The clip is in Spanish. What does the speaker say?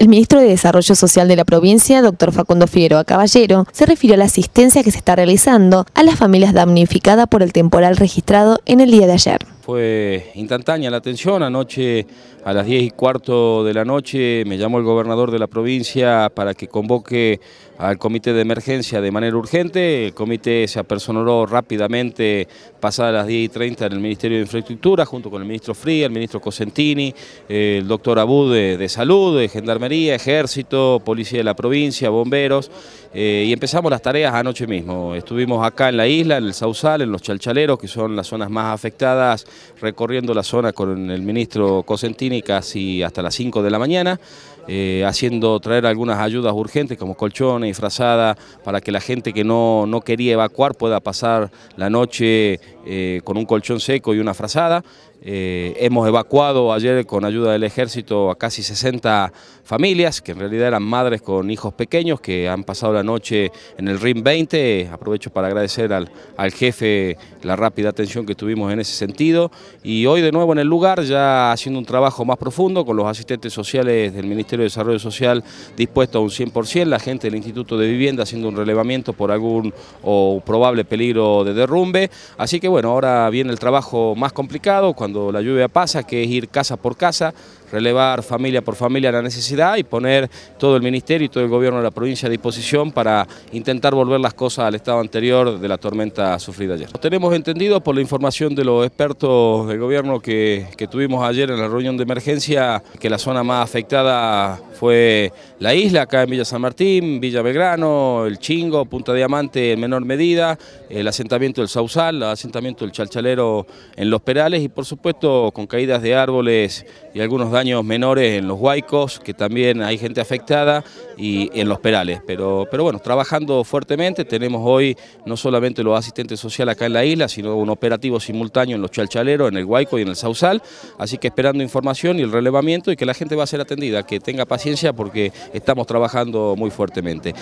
El ministro de Desarrollo Social de la provincia, doctor Facundo Figueroa Caballero, se refirió a la asistencia que se está realizando a las familias damnificadas por el temporal registrado en el día de ayer fue instantánea la atención. Anoche a las 10 y cuarto de la noche me llamó el gobernador de la provincia para que convoque al comité de emergencia de manera urgente. El comité se apersonó rápidamente pasadas las 10 y 30 en el Ministerio de Infraestructura junto con el ministro Fría, el ministro Cosentini, el doctor Abud de, Salud, de Gendarmería, Ejército, Policía de la provincia, bomberos eh, y empezamos las tareas anoche mismo. Estuvimos acá en la isla, en el Sausal, en los Chalchaleros, que son las zonas más afectadas recorriendo la zona con el ministro Cosentini casi hasta las 5 de la mañana, eh, haciendo traer algunas ayudas urgentes como colchones y frazadas para que la gente que no, quería evacuar pueda pasar la noche eh, con un colchón seco y una frazada. Eh, hemos evacuado ayer con ayuda del ejército a casi 60 familias, que en realidad eran madres con hijos pequeños, que han pasado la noche en el RIM 20. Aprovecho para agradecer al, jefe la rápida atención que tuvimos en ese sentido. Y hoy de nuevo en el lugar, ya haciendo un trabajo más profundo con los asistentes sociales del Ministerio de Desarrollo Social dispuesto a un 100%, la gente del Instituto de Vivienda haciendo un relevamiento por algún o probable peligro de derrumbe. Así que bueno, ahora viene el trabajo más complicado. Cuando cuando la lluvia pasa, que es ir casa por casa, relevar familia por familia la necesidad y poner todo el ministerio y todo el gobierno de la provincia a disposición para intentar volver las cosas al estado anterior de la tormenta sufrida ayer. tenemos entendido por la información de los expertos del gobierno que, tuvimos ayer en la reunión de emergencia que la zona más afectada fue la isla, acá en Villa San Martín, Villa Belgrano, El Chingo, Punta Diamante en menor medida, el asentamiento del Sausal, el asentamiento del Chalchalero en Los Perales y por supuesto con caídas de árboles y algunos daños menores en los huaicos, que también hay gente afectada, y en los perales. Pero, pero bueno, trabajando fuertemente, tenemos hoy no solamente los asistentes sociales acá en la isla, sino un operativo simultáneo en los chalchaleros, en el huaico y en el sausal, así que esperando información y el relevamiento y que la gente va a ser atendida, que tenga paciencia porque estamos trabajando muy fuertemente.